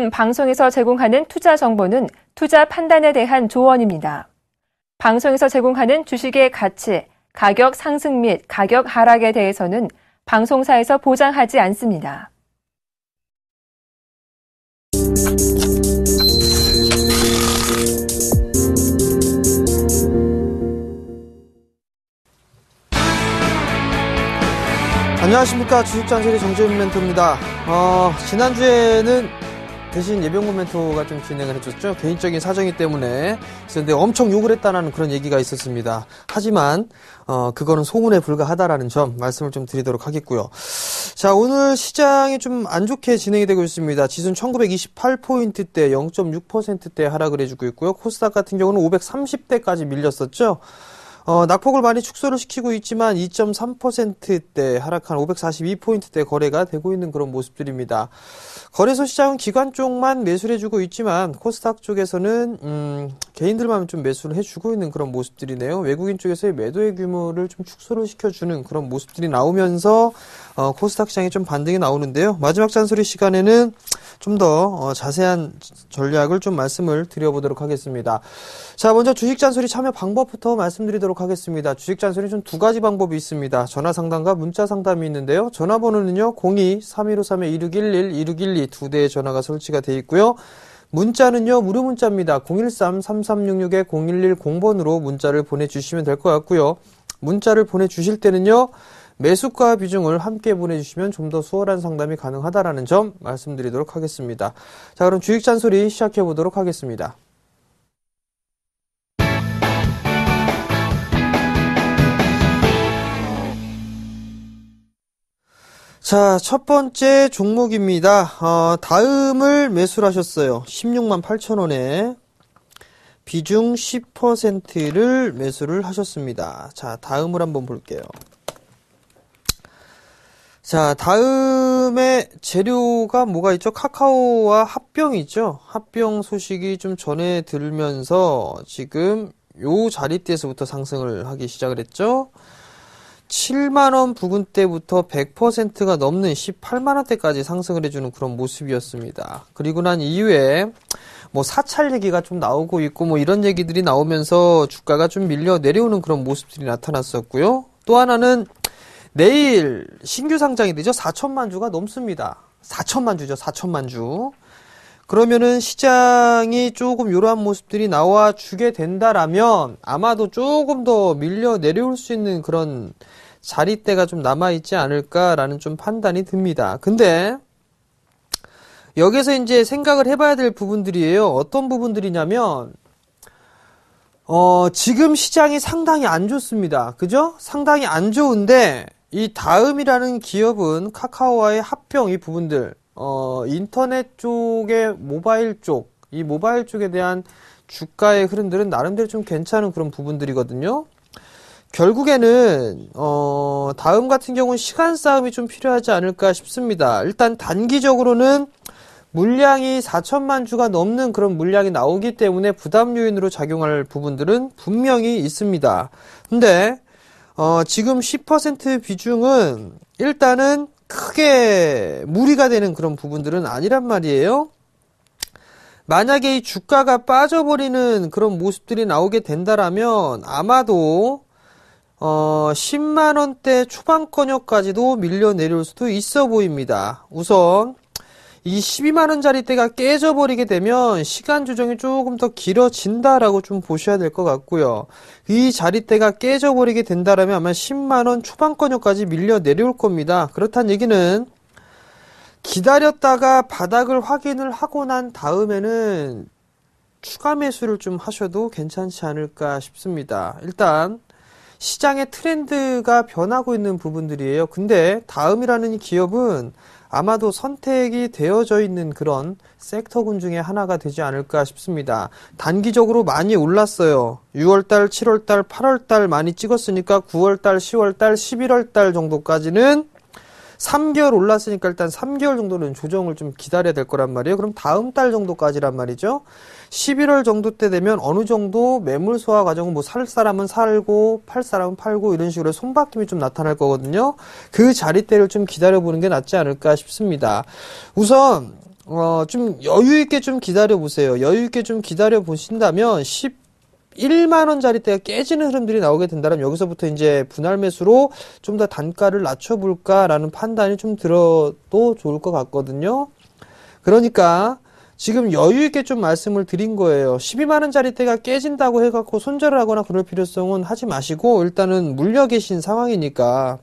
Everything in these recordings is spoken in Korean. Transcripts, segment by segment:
물론 방송에서 제공하는 투자 정보는 투자 판단에 대한 조언입니다. 방송에서 제공하는 주식의 가치, 가격 상승 및 가격 하락에 대해서는 방송사에서 보장하지 않습니다. 안녕하십니까 주식장세리 정재윤 멘토입니다. 어, 지난주에는 대신 예병군 멘토가 좀 진행을 해줬죠. 개인적인 사정이 때문에. 그런데 엄청 욕을 했다라는 그런 얘기가 있었습니다. 하지만 어, 그거는 소문에 불과하다라는 점 말씀을 좀 드리도록 하겠고요. 자, 오늘 시장이 좀 안 좋게 진행이 되고 있습니다. 지수는 1928포인트대 0.6%대 하락을 해주고 있고요. 코스닥 같은 경우는 530대까지 밀렸었죠. 어, 낙폭을 많이 축소를 시키고 있지만 2.3%대 하락한 542포인트대 거래가 되고 있는 그런 모습들입니다. 거래소 시장은 기관 쪽만 매수를 해주고 있지만 코스닥 쪽에서는 음, 개인들만 좀 매수를 해주고 있는 그런 모습들이네요. 외국인 쪽에서의 매도의 규모를 좀 축소를 시켜주는 그런 모습들이 나오면서 어, 코스닥 시장이 좀 반등이 나오는데요. 마지막 잔소리 시간에는 좀더 어, 자세한 전략을 좀 말씀을 드려보도록 하겠습니다. 자, 먼저 주식 잔소리 참여 방법부터 말씀드리도록 하겠습니다. 주식 잔소리 좀두 가지 방법이 있습니다. 전화 상담과 문자 상담이 있는데요. 전화번호는요. 02-3153-2611, 2612 두 대의 전화가 설치가 돼 있고요. 문자는요. 무료 문자입니다. 013-3366-0110번으로 문자를 보내주시면 될 것 같고요. 문자를 보내주실 때는요. 매수가 비중을 함께 보내주시면 좀 더 수월한 상담이 가능하다라는 점 말씀드리도록 하겠습니다. 자 그럼 주식 잔소리 시작해 보도록 하겠습니다. 자, 첫 번째 종목입니다. 어, 다음을 매수하셨어요. 를 16만 8천 원에 비중 10%를 매수를 하셨습니다. 자, 다음을 한번 볼게요. 자, 다음에 재료가 뭐가 있죠? 카카오와 합병이죠? 합병 소식이 좀전해 들면서 지금 요 자리대에서부터 상승을 하기 시작을 했죠? 7만원 부근때부터 100%가 넘는 18만원대까지 상승을 해주는 그런 모습이었습니다. 그리고 난 이후에 뭐 사찰 얘기가 좀 나오고 있고 뭐 이런 얘기들이 나오면서 주가가 좀 밀려 내려오는 그런 모습들이 나타났었고요. 또 하나는 내일 신규 상장이 되죠. 4천만 주가 넘습니다. 4천만 주죠. 4천만 주. 그러면은 시장이 조금 이러한 모습들이 나와 주게 된다라면 아마도 조금 더 밀려 내려올 수 있는 그런 자리때가좀 남아있지 않을까라는 좀 판단이 듭니다. 근데 여기서 이제 생각을 해봐야 될 부분들이에요. 어떤 부분들이냐면 어, 지금 시장이 상당히 안 좋습니다. 그죠? 상당히 안 좋은데 이 다음이라는 기업은 카카오와의 합병 이 부분들 어, 인터넷 쪽에 모바일 쪽, 이 모바일 쪽에 대한 주가의 흐름들은 나름대로 좀 괜찮은 그런 부분들이거든요. 결국에는 어, 다음 같은 경우는 시간 싸움이 좀 필요하지 않을까 싶습니다. 일단 단기적으로는 물량이 4천만 주가 넘는 그런 물량이 나오기 때문에 부담 요인으로 작용할 부분들은 분명히 있습니다. 근데 어, 지금 10% 비중은 일단은 크게 무리가 되는 그런 부분들은 아니란 말이에요. 만약에 이 주가가 빠져버리는 그런 모습들이 나오게 된다라면 아마도 어 10만원대 초반 권역까지도 밀려 내려올 수도 있어 보입니다. 우선 이 12만원짜리 때가 깨져버리게 되면 시간 조정이 조금 더 길어진다라고 좀 보셔야 될 것 같고요. 이자리때가 깨져버리게 된다라면 아마 10만원 초반권역까지 밀려 내려올 겁니다. 그렇다는 얘기는 기다렸다가 바닥을 확인을 하고 난 다음에는 추가 매수를 좀 하셔도 괜찮지 않을까 싶습니다. 일단 시장의 트렌드가 변하고 있는 부분들이에요. 근데 다음이라는 기업은 아마도 선택이 되어져 있는 그런 섹터군 중에 하나가 되지 않을까 싶습니다. 단기적으로 많이 올랐어요. 6월달, 7월달, 8월달 많이 찍었으니까 9월달, 10월달, 11월달 정도까지는 3개월 올랐으니까 일단 3개월 정도는 조정을 좀 기다려야 될 거란 말이에요. 그럼 다음 달 정도까지란 말이죠. 11월 정도 때 되면 어느 정도 매물 소화 과정은 뭐 살 사람은 살고 팔 사람은 팔고 이런 식으로 손바뀜이 좀 나타날 거거든요. 그 자리대를 좀 기다려보는 게 낫지 않을까 싶습니다. 우선 어, 좀 여유 있게 좀 기다려 보세요. 여유 있게 좀 기다려 보신다면 10 1만원자리대가 깨지는 흐름들이 나오게 된다면 여기서부터 이제 분할 매수로 좀 더 단가를 낮춰볼까라는 판단이 좀 들어도 좋을 것 같거든요. 그러니까 지금 여유 있게 좀 말씀을 드린 거예요. 12만 원짜리때가 깨진다고 해갖고 손절을 하거나 그럴 필요성은 하지 마시고 일단은 물려 계신 상황이니까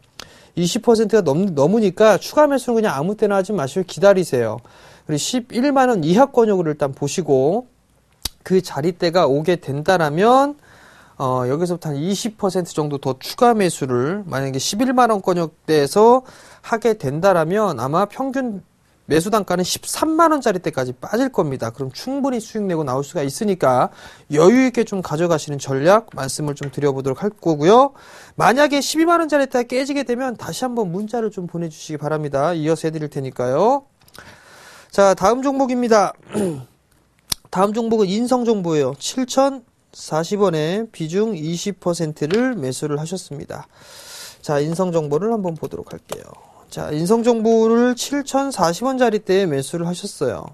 20%가 넘, 넘으니까 추가 매수는 그냥 아무 때나 하지 마시고 기다리세요. 그리고 11만 원 이하 권역을 일단 보시고 그자리때가 오게 된다라면 어, 여기서부터 한 20% 정도 더 추가 매수를 만약에 11만 원 권역대에서 하게 된다라면 아마 평균 매수 단가는 13만 원짜리 때까지 빠질 겁니다. 그럼 충분히 수익 내고 나올 수가 있으니까 여유 있게 좀 가져가시는 전략 말씀을 좀 드려보도록 할 거고요. 만약에 12만 원짜리 때 깨지게 되면 다시 한번 문자를 좀 보내주시기 바랍니다. 이어서 해드릴 테니까요. 자 다음 종목입니다. 다음 종목은 인성 정보예요. 7,040원에 비중 20%를 매수를 하셨습니다. 자 인성 정보를 한번 보도록 할게요. 자, 인성정보를 7 0 4 0원짜리때 매수를 하셨어요.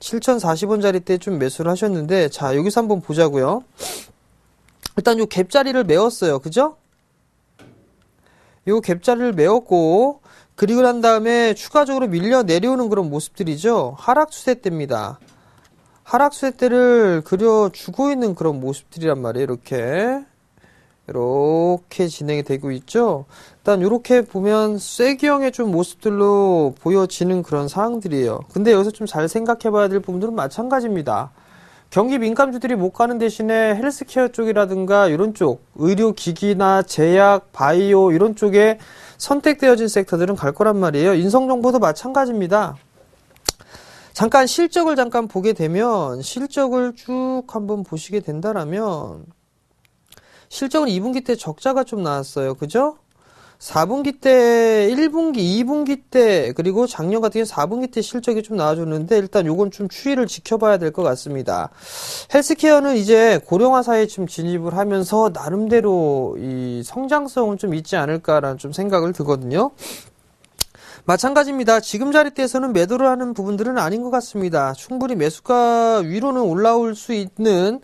7 0 4 0원짜리때 좀 매수를 하셨는데, 자, 여기서 한번 보자고요. 일단 요 갭자리를 메웠어요. 그죠? 요 갭자리를 메웠고, 그리고 난 다음에 추가적으로 밀려 내려오는 그런 모습들이죠. 하락 추세 때입니다. 하락 추세 때를 그려주고 있는 그런 모습들이란 말이에요. 이렇게. 이렇게 진행이 되고 있죠. 일단 이렇게 보면 쐐기형의 좀 모습들로 보여지는 그런 상황들이에요. 근데 여기서 좀 잘 생각해봐야 될 부분들은 마찬가지입니다. 경기 민감주들이 못 가는 대신에 헬스케어 쪽이라든가 이런 쪽 의료기기나 제약, 바이오 이런 쪽에 선택되어진 섹터들은 갈 거란 말이에요. 인성정보도 마찬가지입니다. 잠깐 실적을 잠깐 보게 되면 실적을 쭉 한번 보시게 된다라면 실적은 2분기 때 적자가 좀 나왔어요. 그죠? 4분기 때, 1분기, 2분기 때, 그리고 작년 같은 경우는 4분기 때 실적이 좀 나와줬는데, 일단 요건 좀 추이를 지켜봐야 될 것 같습니다. 헬스케어는 이제 고령화 사회에 좀 진입을 하면서, 나름대로 이 성장성은 좀 있지 않을까라는 좀 생각을 드거든요. 마찬가지입니다. 지금 자리대에서는 매도를 하는 부분들은 아닌 것 같습니다. 충분히 매수가 위로는 올라올 수 있는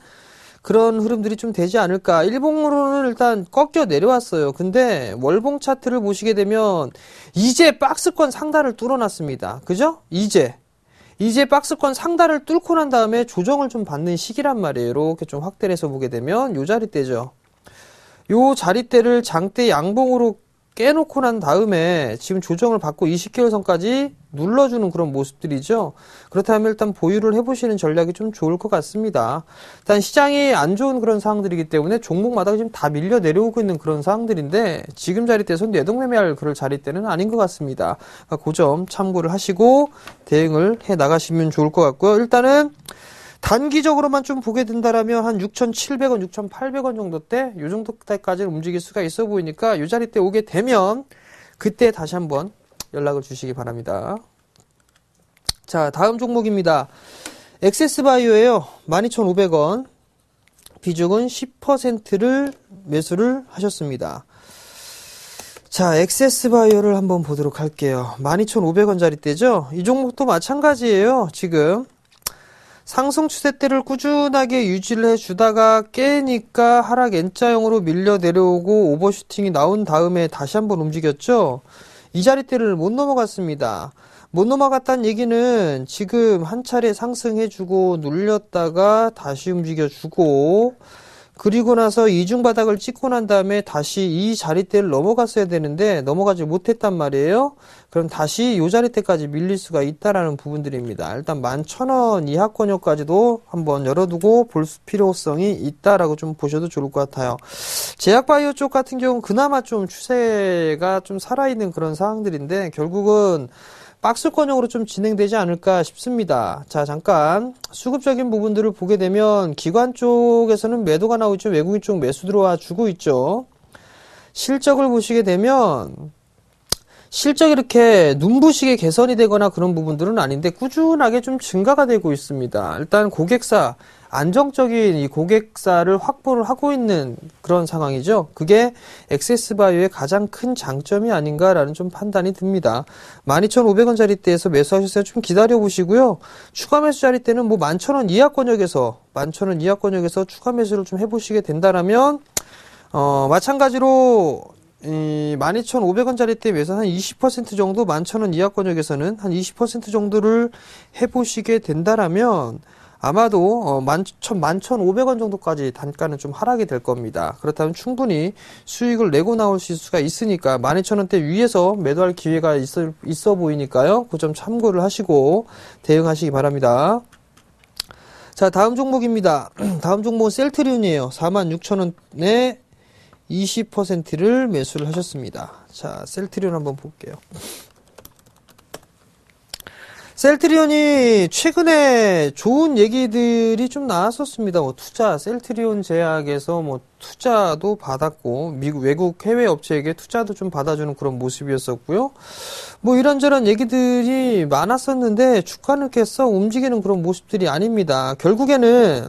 그런 흐름들이 좀 되지 않을까. 일봉으로는 일단 꺾여 내려왔어요. 근데 월봉 차트를 보시게 되면 이제 박스권 상단을 뚫어놨습니다. 그죠? 이제. 이제 박스권 상단을 뚫고 난 다음에 조정을 좀 받는 시기란 말이에요. 이렇게 좀 확대해서 보게 되면 요 자리대죠. 요 자리대를 장대 양봉으로 깨놓고 난 다음에 지금 조정을 받고 20개월 선까지 눌러주는 그런 모습들이죠. 그렇다면 일단 보유를 해보시는 전략이 좀 좋을 것 같습니다. 일단 시장이 안 좋은 그런 상황들이기 때문에 종목마다 지금 다 밀려 내려오고 있는 그런 상황들인데 지금 자리 때에서 내동매매할 그럴 자리 때는 아닌 것 같습니다. 그점 그러니까 그 참고를 하시고 대응을 해 나가시면 좋을 것 같고요. 일단은 단기적으로만 좀 보게 된다라면 한 6,700원, 6,800원 정도 때, 요 정도 때까지 움직일 수가 있어 보이니까 요 자리 때 오게 되면 그때 다시 한번 연락을 주시기 바랍니다. 자, 다음 종목입니다. 엑세스바이오에요 12,500원. 비중은 10%를 매수를 하셨습니다. 자, 엑세스바이오를 한번 보도록 할게요. 1 2 5 0 0원자리 때죠? 이 종목도 마찬가지예요. 지금 상승 추세대를 꾸준하게 유지를 해주다가 깨니까 하락 N자형으로 밀려 내려오고 오버슈팅이 나온 다음에 다시 한번 움직였죠. 이 자리대를 못 넘어갔습니다. 못 넘어갔다는 얘기는 지금 한 차례 상승해주고 눌렸다가 다시 움직여주고 그리고 나서 이중 바닥을 찍고 난 다음에 다시 이 자리대를 넘어갔어야 되는데 넘어가지 못했단 말이에요. 그럼 다시 이 자리대까지 밀릴 수가 있다라는 부분들입니다. 일단 11,000원 이하권역까지도 한번 열어두고 볼 필요성이 있다라고 좀 보셔도 좋을 것 같아요. 제약바이오 쪽 같은 경우는 그나마 좀 추세가 좀 살아있는 그런 상황들인데 결국은 박스권형으로 좀 진행되지 않을까 싶습니다. 자, 잠깐 수급적인 부분들을 보게 되면 기관 쪽에서는 매도가 나오고 있죠. 외국인 쪽 매수 들어와 주고 있죠. 실적을 보시게 되면 실적 이렇게 눈부시게 개선이 되거나 그런 부분들은 아닌데 꾸준하게 좀 증가가 되고 있습니다. 일단 고객사 안정적인 이 고객사를 확보를 하고 있는 그런 상황이죠. 그게 엑세스바이오의 가장 큰 장점이 아닌가라는 좀 판단이 듭니다. 12,500원짜리 때에서매수하셨어요좀 기다려 보시고요. 추가 매수자리 때는 뭐 11,000원 이하 권역에서 11,000원 이하 권역에서 추가 매수를 좀 해보시게 된다라면 어, 마찬가지로 이 12,500원짜리 때 매수 한20% 정도 11,000원 이하 권역에서는 한 20% 정도를 해보시게 된다라면 아마도 11,500원 어, 정도까지 단가는 좀 하락이 될 겁니다. 그렇다면 충분히 수익을 내고 나올 수가 있으니까 12,000원대 위에서 매도할 기회가 있어, 있어 보이니까요. 그 점 참고를 하시고 대응하시기 바랍니다. 자, 다음 종목입니다. 다음 종목은 셀트리온이에요. 46,000원에 20%를 매수를 하셨습니다. 자, 셀트리온 한번 볼게요. 셀트리온이 최근에 좋은 얘기들이 좀 나왔었습니다. 뭐 투자, 셀트리온 제약에서 뭐 투자도 받았고 미국 외국 해외 업체에게 투자도 좀 받아주는 그런 모습이었었고요. 뭐 이런저런 얘기들이 많았었는데 주가는 계서 움직이는 그런 모습들이 아닙니다. 결국에는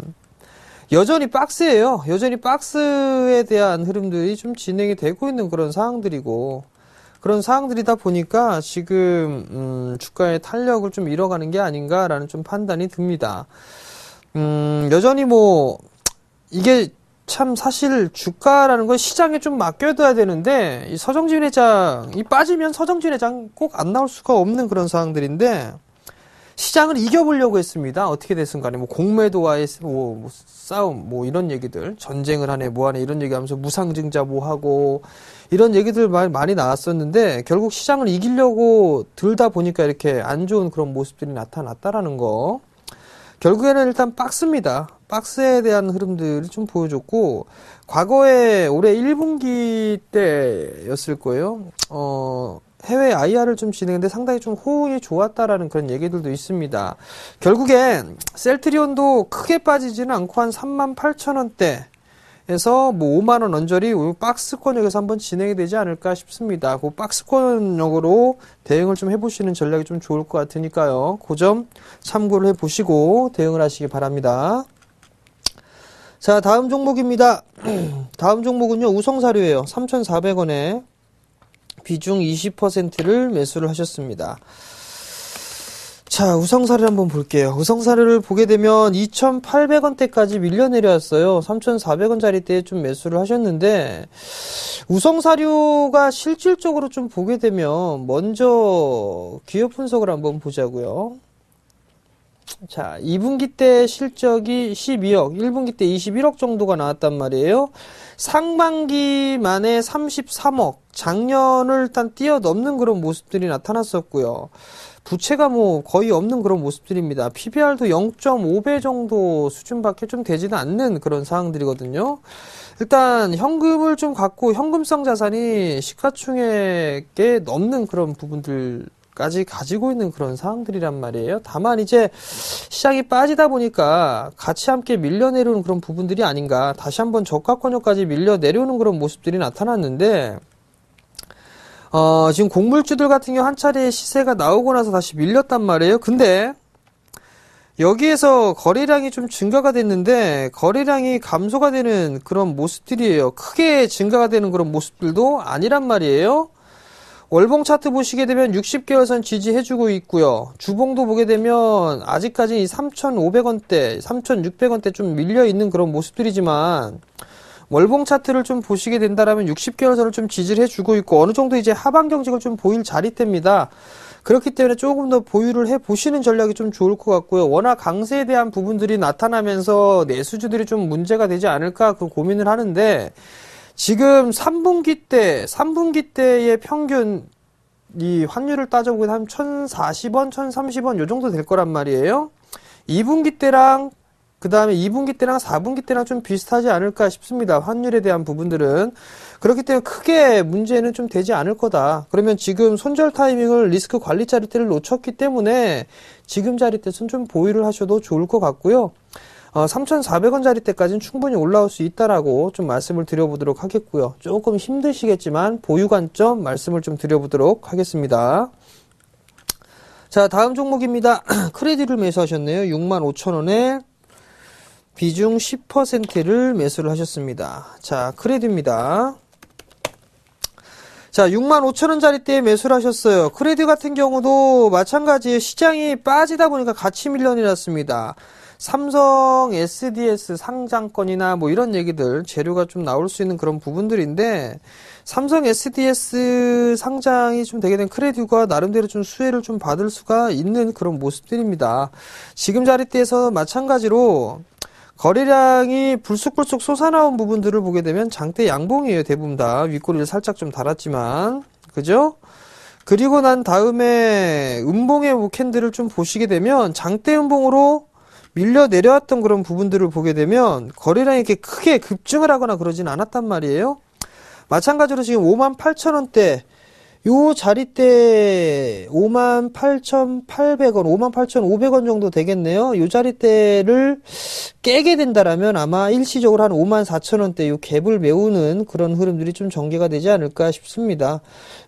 여전히 박스예요. 여전히 박스에 대한 흐름들이 좀 진행이 되고 있는 그런 상황들이고 그런 사항들이다 보니까 지금 음, 주가의 탄력을 좀 잃어가는 게 아닌가라는 좀 판단이 듭니다. 음, 여전히 뭐 이게 참 사실 주가라는 건 시장에 좀 맡겨둬야 되는데 이 서정진 회장이 빠지면 서정진 회장 꼭 안 나올 수가 없는 그런 상황들인데 시장을 이겨보려고 했습니다. 어떻게 됐든 간에 뭐 공매도와의 뭐, 뭐 싸움 뭐 이런 얘기들 전쟁을 하네 뭐하네 이런 얘기하면서 무상증자 뭐하고 이런 얘기들 많이 나왔었는데 결국 시장을 이기려고 들다 보니까 이렇게 안 좋은 그런 모습들이 나타났다라는 거 결국에는 일단 박스입니다. 박스에 대한 흐름들을 좀 보여줬고 과거에 올해 1분기 때였을 거예요. 어 해외 IR을 좀 진행했는데 상당히 좀 호응이 좋았다라는 그런 얘기들도 있습니다. 결국엔 셀트리온도 크게 빠지지는 않고 한 3만 8천 원대 해서 뭐 5만 원 언저리 박스권역에서 한번 진행이 되지 않을까 싶습니다. 그 박스권역으로 대응을 좀 해보시는 전략이 좀 좋을 것 같으니까요. 그 점 참고를 해보시고 대응을 하시기 바랍니다. 자 다음 종목입니다. 다음 종목은요 우성사료예요. 3,400원에 비중 20%를 매수를 하셨습니다. 자, 우성사를 한번 볼게요. 우성사를 보게 되면 2,800원대까지 밀려 내려왔어요. 3 4 0 0원짜리때 좀 매수를 하셨는데 우성사료가 실질적으로 좀 보게 되면 먼저 기업 분석을 한번 보자고요. 자, 2분기 때 실적이 12억, 1분기 때 21억 정도가 나왔단 말이에요. 상반기만에 33억, 작년을 일단 뛰어넘는 그런 모습들이 나타났었고요. 부채가 뭐 거의 없는 그런 모습들입니다. PBR도 0.5배 정도 수준밖에 좀 되지는 않는 그런 상황들이거든요. 일단 현금을 좀 갖고 현금성 자산이 시가총액에 넘는 그런 부분들 까지 가지고 있는 그런 상황들이란 말이에요. 다만 이제 시장이 빠지다 보니까 같이 함께 밀려 내려오는 그런 부분들이 아닌가. 다시 한번 저가 권역까지 밀려 내려오는 그런 모습들이 나타났는데 어, 지금 곡물주들 같은 경우 한 차례 시세가 나오고 나서 다시 밀렸단 말이에요. 근데 여기에서 거래량이 좀 증가가 됐는데 거래량이 감소가 되는 그런 모습들이에요. 크게 증가가 되는 그런 모습들도 아니란 말이에요. 월봉 차트 보시게 되면 60개월선 지지해주고 있고요. 주봉도 보게 되면 아직까지 3,500원대, 3,600원대 좀 밀려 있는 그런 모습들이지만 월봉 차트를 좀 보시게 된다라면 60개월선을 좀 지지를 해주고 있고 어느 정도 이제 하반 경직을 좀 보일 자리때입니다 그렇기 때문에 조금 더 보유를 해 보시는 전략이 좀 좋을 것 같고요. 워낙 강세에 대한 부분들이 나타나면서 내수주들이 좀 문제가 되지 않을까 그 고민을 하는데 지금 3분기 때, 3분기 때의 평균 이 환율을 따져보면 한 1,040원, 1,030원 요 정도 될 거란 말이에요. 2분기 때랑 그 다음에 2분기 때랑 4분기 때랑 좀 비슷하지 않을까 싶습니다. 환율에 대한 부분들은. 그렇기 때문에 크게 문제는 좀 되지 않을 거다. 그러면 지금 손절 타이밍을 리스크 관리 자리 때를 놓쳤기 때문에 지금 자리 때선좀 보유를 하셔도 좋을 것 같고요. 어, 3,400원짜리 때까지는 충분히 올라올 수 있다라고 좀 말씀을 드려보도록 하겠고요. 조금 힘드시겠지만 보유 관점 말씀을 좀 드려보도록 하겠습니다. 자, 다음 종목입니다. 크레디를 매수하셨네요. 65,000원에 비중 10%를 매수를 하셨습니다. 자, 크레디입니다. 자, 65,000원짜리 때 매수를 하셨어요. 크레디 같은 경우도 마찬가지 시장이 빠지다 보니까 같이 밀려내렸습니다. 삼성 SDS 상장권이나 뭐 이런 얘기들 재료가 좀 나올 수 있는 그런 부분들인데 삼성 SDS 상장이 좀 되게 된 크레듀가 나름대로 좀 수혜를 좀 받을 수가 있는 그런 모습들입니다. 지금 자리대에서 마찬가지로 거래량이 불쑥불쑥 솟아나온 부분들을 보게 되면 장대 양봉이에요. 대부분 다 윗꼬리를 살짝 좀 달았지만 그죠? 그리고 난 다음에 음봉의 캔들을 좀 보시게 되면 장대 음봉으로 밀려 내려왔던 그런 부분들을 보게 되면 거래량이 이렇게 크게 급증을 하거나 그러진 않았단 말이에요. 마찬가지로 지금 5만 8천 원대 요 자리대 58,800원, 58,500원 정도 되겠네요. 요자리때를 깨게 된다라면 아마 일시적으로 한5 4 0 0원대요 갭을 메우는 그런 흐름들이 좀 전개가 되지 않을까 싶습니다.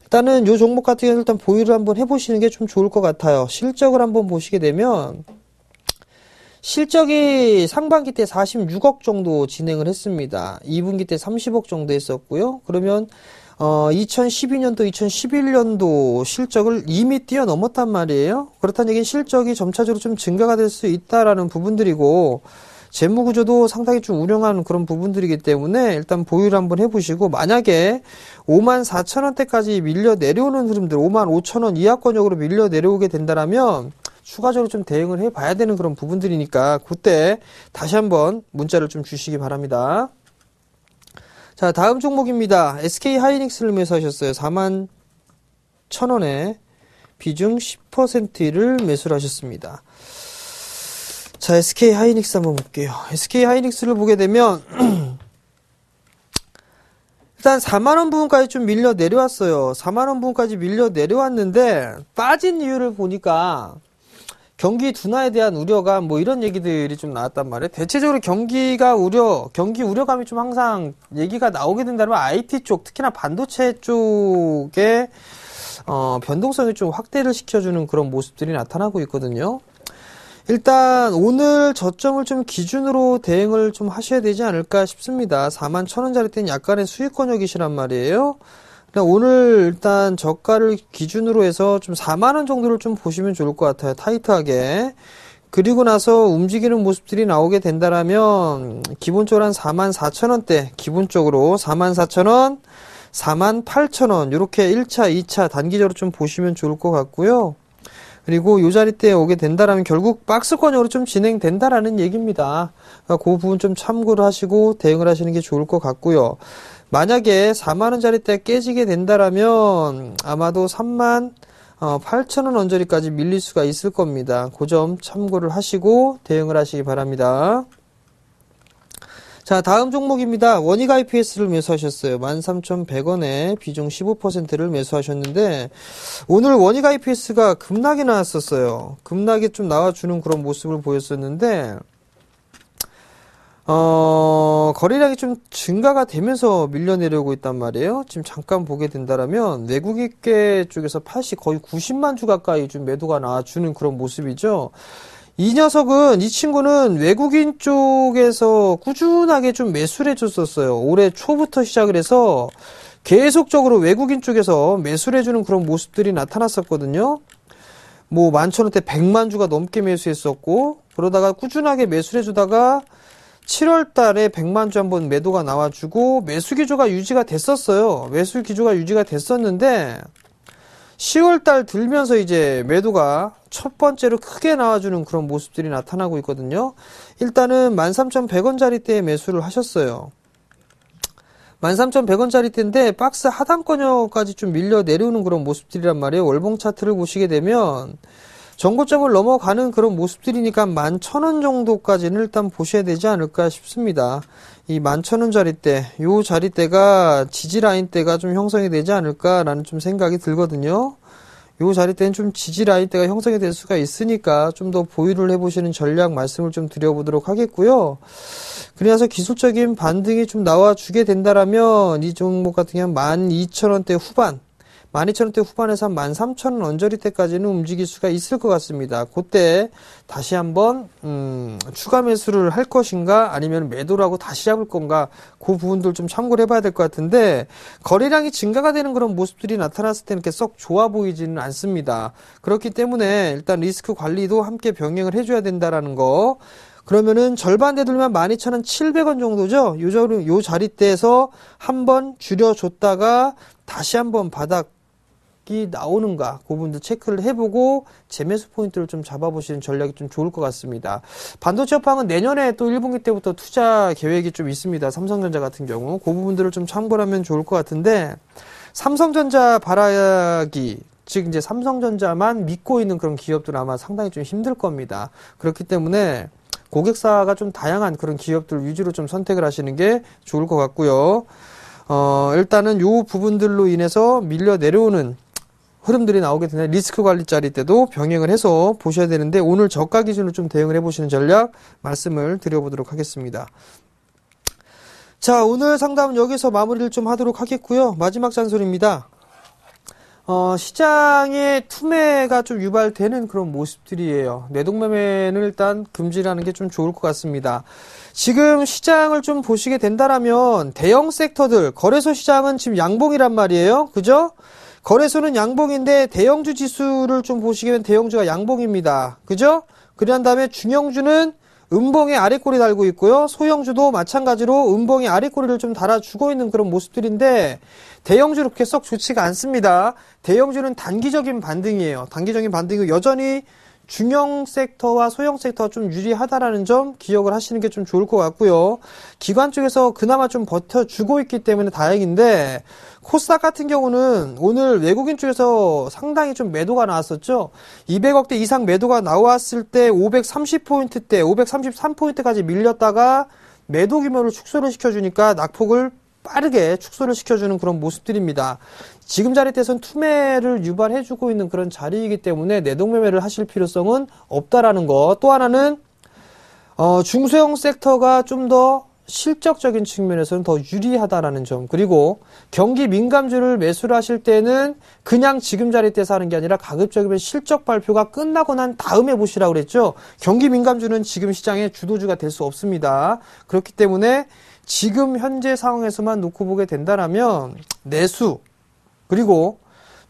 일단은 요 종목 같은 경우는 일단 보유를 한번 해보시는 게 좀 좋을 것 같아요. 실적을 한번 보시게 되면 실적이 상반기 때 46억 정도 진행을 했습니다. 2분기 때 30억 정도 했었고요. 그러면 어, 2012년도, 2011년도 실적을 이미 뛰어넘었단 말이에요. 그렇다는 얘기는 실적이 점차적으로 좀 증가가 될 수 있다라는 부분들이고, 재무 구조도 상당히 좀 우려하는 그런 부분들이기 때문에 일단 보유를 한번 해보시고 만약에 5만 4천 원대까지 밀려 내려오는 흐름들 5만 5천 원 이하권역으로 밀려 내려오게 된다라면 추가적으로 좀 대응을 해봐야 되는 그런 부분들이니까 그때 다시 한번 문자를 좀 주시기 바랍니다. 자 다음 종목입니다. SK 하이닉스를 매수하셨어요. 4만 1,000원에 비중 10%를 매수를 하셨습니다. 자, SK 하이닉스 한번 볼게요. SK 하이닉스를 보게 되면, 일단 4만원 부분까지 좀 밀려 내려왔어요. 4만원 부분까지 밀려 내려왔는데, 빠진 이유를 보니까, 경기 둔화에 대한 우려감 뭐 이런 얘기들이 좀 나왔단 말이에요. 대체적으로 경기가 우려, 경기 우려감이 좀 항상 얘기가 나오게 된다면 IT 쪽, 특히나 반도체 쪽에 어, 변동성이 좀 확대를 시켜주는 그런 모습들이 나타나고 있거든요. 일단 오늘 저점을 좀 기준으로 대응을 좀 하셔야 되지 않을까 싶습니다. 4만 1천 원짜리 때는 약간의 수익권역이시란 말이에요. 그러니까 오늘 일단 저가를 기준으로 해서 좀 4만원 정도를 좀 보시면 좋을 것 같아요. 타이트하게. 그리고 나서 움직이는 모습들이 나오게 된다라면 기본적으로 한 4만 4천원대 기본적으로 4만 4천원 4만 8천원 이렇게 1차 2차 단기적으로 좀 보시면 좋을 것 같고요 그리고 요 자리 때 오게 된다라면 결국 박스권으로 좀 진행된다라는 얘기입니다 그러니까 그 부분 좀 참고를 하시고 대응을 하시는 게 좋을 것 같고요 만약에 4만원짜리 때 깨지게 된다라면 아마도 3만 8천원 어, 언저리까지 밀릴 수가 있을 겁니다. 그 점 참고를 하시고 대응을 하시기 바랍니다. 자 다음 종목입니다. 원익 IPS를 매수하셨어요. 13,100원에 비중 15%를 매수하셨는데 오늘 원익 IPS가 급락이 나왔었어요. 급락이 좀 나와주는 그런 모습을 보였었는데 어, 거래량이 좀 증가가 되면서 밀려내려고 있단 말이에요. 지금 잠깐 보게 된다라면 외국인계 쪽에서 80 거의 90만 주 가까이 좀 매도가 나와주는 그런 모습이죠. 이 녀석은 이 친구는 외국인 쪽에서 꾸준하게 좀 매수를 해줬었어요. 올해 초부터 시작을 해서 계속적으로 외국인 쪽에서 매수를 해주는 그런 모습들이 나타났었거든요. 뭐 만천원대 100만 주가 넘게 매수했었고 그러다가 꾸준하게 매수를 해주다가 7월 달에 100만 주 한 번 매도가 나와주고 매수 기조가 유지가 됐었어요. 매수 기조가 유지가 됐었는데 10월 달 들면서 이제 매도가 첫 번째로 크게 나와주는 그런 모습들이 나타나고 있거든요. 일단은 13,100원짜리 때 매수를 하셨어요. 13,100원짜리 때인데 박스 하단권역까지 좀 밀려 내려오는 그런 모습들이란 말이에요. 월봉 차트를 보시게 되면 전고점을 넘어가는 그런 모습들이니까 11,000원 정도까지는 일단 보셔야 되지 않을까 싶습니다. 이 11,000원 자리 때, 요자리때가지지라인때가좀 형성이 되지 않을까라는 좀 생각이 들거든요. 요자리때는좀지지라인때가 형성이 될 수가 있으니까 좀 더 보유를 해보시는 전략 말씀을 좀 드려보도록 하겠고요. 그래서 기술적인 반등이 좀 나와주게 된다라면 이 종목 같은 경우는 12,000원대 후반, 12,000원대 후반에서 13,000원 언저리대까지는 움직일 수가 있을 것 같습니다. 그때 다시 한번 음, 추가 매수를 할 것인가 아니면 매도라고 다시 잡을 건가 그 부분들 좀 참고를 해봐야 될 것 같은데 거래량이 증가가 되는 그런 모습들이 나타났을 때는 이렇게 썩 좋아 보이지는 않습니다. 그렇기 때문에 일단 리스크 관리도 함께 병행을 해줘야 된다라는 거. 그러면은 절반 되돌면 12,000원 700원 정도죠. 요, 요 자리 때에서 한번 줄여줬다가 다시 한번 바닥 가이 나오는가 그 부분도 체크를 해보고 재매수 포인트를 좀 잡아보시는 전략이 좀 좋을 것 같습니다. 반도체 업황은 내년에 또 1분기 때부터 투자 계획이 좀 있습니다. 삼성전자 같은 경우 그 부분들을 좀 참고하면 좋을 것 같은데 삼성전자 바라기 즉 이제 삼성전자만 믿고 있는 그런 기업들 아마 상당히 좀 힘들 겁니다. 그렇기 때문에 고객사가 좀 다양한 그런 기업들 위주로 좀 선택을 하시는 게 좋을 것 같고요. 어, 일단은 요 부분들로 인해서 밀려 내려오는 흐름들이 나오게 되는 리스크 관리 자리 때도 병행을 해서 보셔야 되는데 오늘 저가 기준으로 좀 대응을 해보시는 전략 말씀을 드려보도록 하겠습니다. 자 오늘 상담은 여기서 마무리를 좀 하도록 하겠고요. 마지막 잔소리입니다. 어, 시장의 투매가 좀 유발되는 그런 모습들이에요. 내동매매는 일단 금지라는 게 좀 좋을 것 같습니다. 지금 시장을 좀 보시게 된다라면 대형 섹터들 거래소 시장은 지금 양봉이란 말이에요. 그죠? 거래소는 양봉인데 대형주 지수를 좀 보시게 되면 대형주가 양봉입니다. 그죠? 그리한 다음에 중형주는 음봉의 아래꼬리 달고 있고요. 소형주도 마찬가지로 음봉의 아래꼬리를 좀 달아주고 있는 그런 모습들인데 대형주 이렇게 썩 좋지가 않습니다. 대형주는 단기적인 반등이에요. 단기적인 반등이고 여전히 중형 섹터와 소형 섹터가 좀 유리하다라는 점 기억을 하시는 게 좀 좋을 것 같고요. 기관 쪽에서 그나마 좀 버텨주고 있기 때문에 다행인데 코스닥 같은 경우는 오늘 외국인 쪽에서 상당히 좀 매도가 나왔었죠. 200억대 이상 매도가 나왔을 때 530포인트 대 533포인트까지 밀렸다가 매도 규모를 축소를 시켜주니까 낙폭을 빠르게 축소를 시켜주는 그런 모습들입니다. 지금 자리 때선 투매를 유발해주고 있는 그런 자리이기 때문에 내동매매를 하실 필요성은 없다라는 것. 또 하나는 어, 중소형 섹터가 좀 더 실적적인 측면에서는 더 유리하다라는 점. 그리고 경기 민감주를 매수를 하실 때는 그냥 지금 자리 때 사는 게 아니라 가급적이면 실적 발표가 끝나고 난 다음에 보시라고 그랬죠. 경기 민감주는 지금 시장의 주도주가 될 수 없습니다. 그렇기 때문에 지금 현재 상황에서만 놓고 보게 된다라면 내수 그리고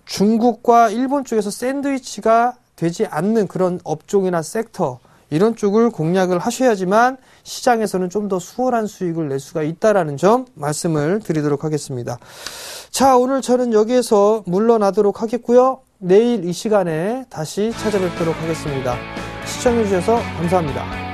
중국과 일본 쪽에서 샌드위치가 되지 않는 그런 업종이나 섹터 이런 쪽을 공략을 하셔야지만 시장에서는 좀 더 수월한 수익을 낼 수가 있다라는 점 말씀을 드리도록 하겠습니다. 자, 오늘 저는 여기에서 물러나도록 하겠고요. 내일 이 시간에 다시 찾아뵙도록 하겠습니다. 시청해주셔서 감사합니다.